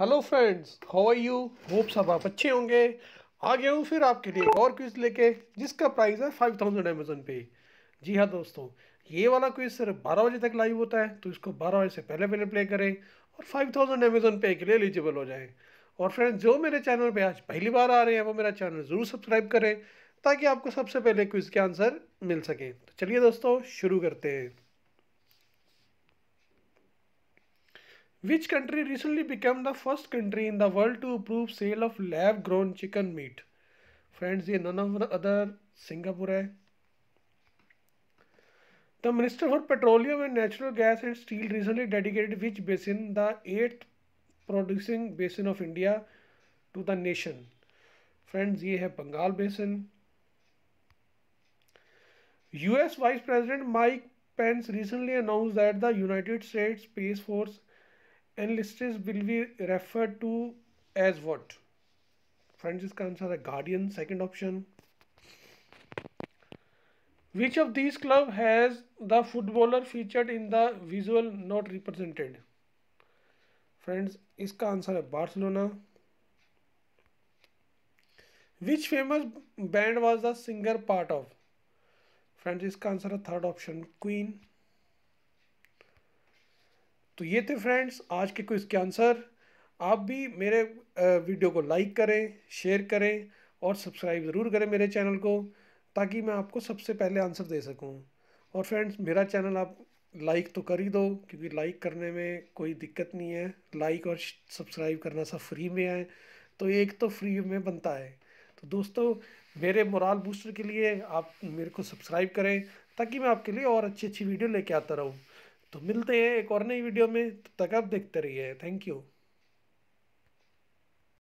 Hello friends how are you hope सब आप अच्छे होंगे आ गया हूँ फिर आपके लिए और क्विज लेके जिसका प्राइस है फाइव थाउजेंड अमेजोन पे जी हाँ दोस्तों ये वाला क्विज सिर्फ बारह बजे तक लाइव होता है तो इसको बारह बजे से पहले पहले प्ले करें और फाइव थाउजेंड अमेजोन पे के लिए एलिजिबल हो जाए और फ्रेंड्स जो मेरे चैनल पर आज पहली बार आ रहे हैं वो मेरा चैनल ज़रूर सब्सक्राइब करें ताकि आपको सबसे पहले क्विज़ के आंसर मिल सके तो चलिए दोस्तों शुरू करते हैं Which country recently became the first country in the world to approve sale of lab grown chicken meat? Friends, ये none of the other Singapore है The Minister for Petroleum and Natural Gas and Steel recently dedicated which basin, the eighth producing basin of India, to the nation? Friends, ये है Bengal basin. U.S. Vice President Mike Pence recently announced that the United States Space Force enlisted will be referred to as what? Francisca answer a guardian, second option. Which of these club has the footballer featured in the visual not represented? Friends, iska answer a Barcelona. Which famous band was the singer part of? Friends, iska answer a third option, Queen. तो ये थे friends आज के quiz के answer आप भी मेरे video को लाइक करें शेयर करें और सब्सक्राइब ज़रूर करें मेरे चैनल को ताकि मैं आपको सबसे पहले आंसर दे सकूं और फ्रेंड्स मेरा चैनल आप लाइक तो कर ही दो क्योंकि लाइक करने में कोई दिक्कत नहीं है लाइक और सब्सक्राइब करना सब फ्री में है तो एक तो फ्री में बनता है तो दोस्तों मेरे मोराल बूस्टर के लिए आप मेरे को सब्सक्राइब करें ताकि मैं आपके लिए और अच्छी अच्छी वीडियो लेके आता रहूँ तो मिलते हैं एक और नई वीडियो में तब तक आप देखते रहिए थैंक यू